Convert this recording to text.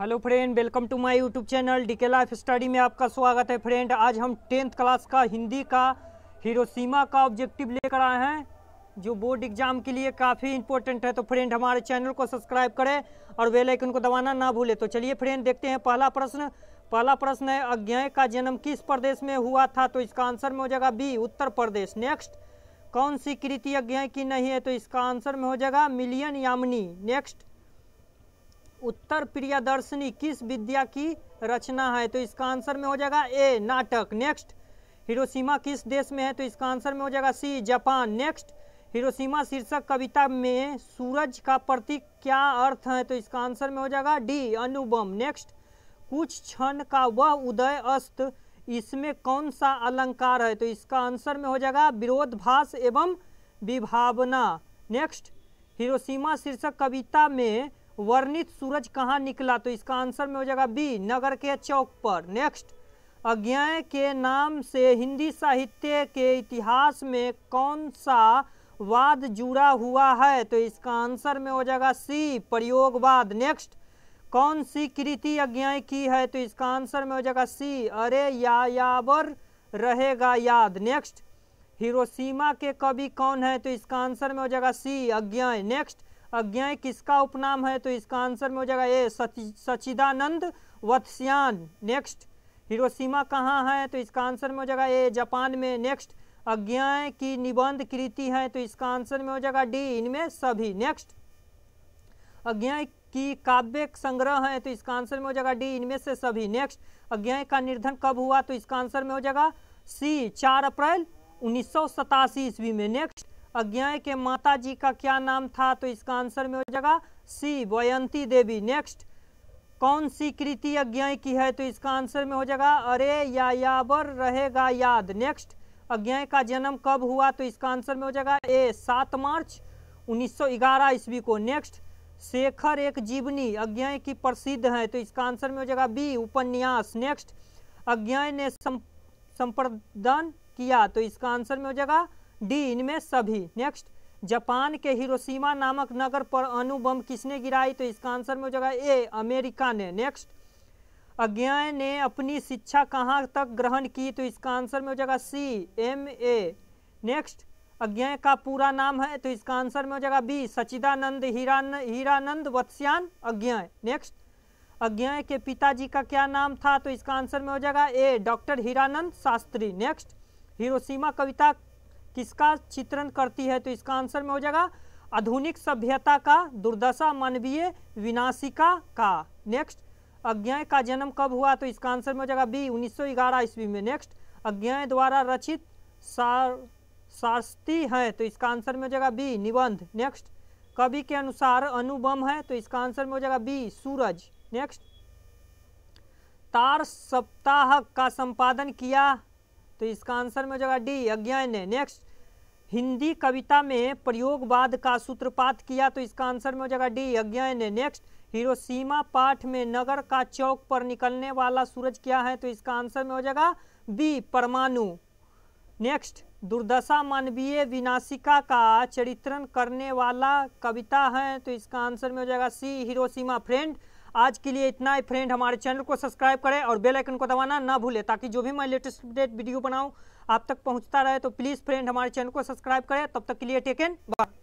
hello friend welcome to my YouTube channel DK life study में आपका स्वागत है फ्रेंड आज हम टेंथ क्लास का हिंदी का हिरोशिमा का ऑब्जेक्टिव लेकर आए हैं जो बोर्ड एग्जाम के लिए काफ़ी इंपॉर्टेंट है तो फ्रेंड हमारे चैनल को सब्सक्राइब करें और वे आइकन को दबाना ना भूलें तो चलिए फ्रेंड देखते हैं पहला प्रश्न पहला प्रश्न है अज्ञा का जन्म किस प्रदेश में हुआ था तो इसका आंसर में हो जाएगा बी उत्तर प्रदेश नेक्स्ट कौन सी कृति अज्ञा की नहीं है तो इसका आंसर में हो जाएगा मिलियन यामनी नेक्स्ट उत्तर प्रियदर्शनी किस विद्या की रचना है तो इसका आंसर में हो जाएगा ए नाटक नेक्स्ट हिरोशिमा किस देश में है तो इसका आंसर में हो जाएगा सी जापान नेक्स्ट हिरोशिमा शीर्षक कविता में सूरज का प्रतीक क्या अर्थ है तो इसका आंसर में हो जाएगा डी अनुबम नेक्स्ट कुछ क्षण का वह उदय अस्त इसमें कौन सा अलंकार है तो इसका आंसर में हो जाएगा भाष एवं विभावना नेक्स्ट हिरोशिमा शीर्षक कविता में वर्णित सूरज कहाँ निकला तो इसका आंसर में हो जाएगा बी नगर के चौक पर नेक्स्ट अज्ञाय के नाम से हिंदी साहित्य के इतिहास में कौन सा वाद जुड़ा हुआ है तो इसका आंसर में हो जाएगा सी प्रयोगवाद नेक्स्ट कौन सी कृति अज्ञाय की है तो इसका आंसर में हो जाएगा सी अरे या यावर रहेगा याद नेक्स्ट हिरोशिमा के कवि कौन है तो इसका आंसर में हो जाएगा सी अज्ञाय नेक्स्ट अज्ञेय किसका उपनाम है तो इसका आंसर में हो जाएगा A Sachchidanand Vatsyayan next Hiroshima कहाँ है तो इसका आंसर में हो जाएगा ए जापान में नेक्स्ट अज्ञाय की निबंध कृति है तो इसका आंसर में हो जाएगा डी इनमें सभी नेक्स्ट अज्ञाय की काव्य संग्रह है तो इसका आंसर में हो जाएगा डी इनमें से सभी नेक्स्ट अज्ञाय का निर्धन कब हुआ तो इसका आंसर में हो जाएगा सी चार अप्रैल उन्नीस सौ ईस्वी में नेक्स्ट अज्ञाय के माता जी का क्या नाम था तो इसका आंसर में हो जाएगा सी वयंती देवी नेक्स्ट कौन सी कृति अज्ञाय की है तो इसका आंसर में हो जाएगा अरे या यावर रहेगा याद नेक्स्ट अज्ञाय का जन्म कब हुआ तो इसका आंसर में हो जाएगा ए सात मार्च ग्यारह ईस्वी को नेक्स्ट शेखर एक जीवनी अज्ञाय की प्रसिद्ध है तो इसका आंसर में हो जाएगा बी उपन्यास नेक्स्ट अज्ञाय ने संप्रदान किया तो इसका आंसर में हो जाएगा डी इनमें सभी नेक्स्ट जापान के हिरोशिमा नामक नगर पर अनुबम किसने गिराई तो इसका आंसर में हो जाएगा ए अमेरिका ने नेक्स्ट अज्ञा ने अपनी शिक्षा कहाँ तक ग्रहण की तो इसका आंसर में हो जाएगा सी एम ए नेक्स्ट अज्ञा का पूरा नाम है तो इसका आंसर में हो जाएगा बी सचिदानंद हीरान हीरानंद वत्स्यान अज्ञा नेक्स्ट अज्ञा के पिताजी का क्या नाम था तो इसका आंसर में हो जाएगा A doctor Hiranand Shastri next Hiroshima कविता किसका चित्रण करती है तो इसका आंसर में हो जाएगा आधुनिक सभ्यता का दुर्दशा मानवीय विनाशिका का नेक्स्ट अज्ञाय का जन्म कब हुआ तो इसका आंसर में हो जाएगा बी 1911 ईस्वी में नेक्स्ट अज्ञाय द्वारा रचित सार शास्ती है तो इसका आंसर में हो जाएगा बी निबंध नेक्स्ट कवि के अनुसार अनुबम है तो इसका आंसर में हो जाएगा बी सूरज नेक्स्ट तार सप्ताह का संपादन किया तो इसका आंसर में हो जाएगा डी अज्ञान ने नेक्स्ट हिंदी कविता में प्रयोगवाद का सूत्रपात किया तो इसका आंसर में हो जाएगा डी अज्ञान ने नेक्स्ट सीमा पाठ में नगर का चौक पर निकलने वाला सूरज क्या है तो इसका आंसर में हो जाएगा बी परमाणु नेक्स्ट दुर्दशा मानवीय विनाशिका का चरित्रण करने वाला कविता है तो इसका आंसर में हो जाएगा सी हिरोसीमा फ्रेंड आज के लिए इतना ही फ्रेंड हमारे चैनल को सब्सक्राइब करें और बेल आइकन को दबाना ना भूलें ताकि जो भी मैं लेटेस्ट अपडेट वीडियो बनाऊँ आप तक पहुँचता रहे तो प्लीज़ फ्रेंड हमारे चैनल को सब्सक्राइब करें तब तक के लिए टेकन बाय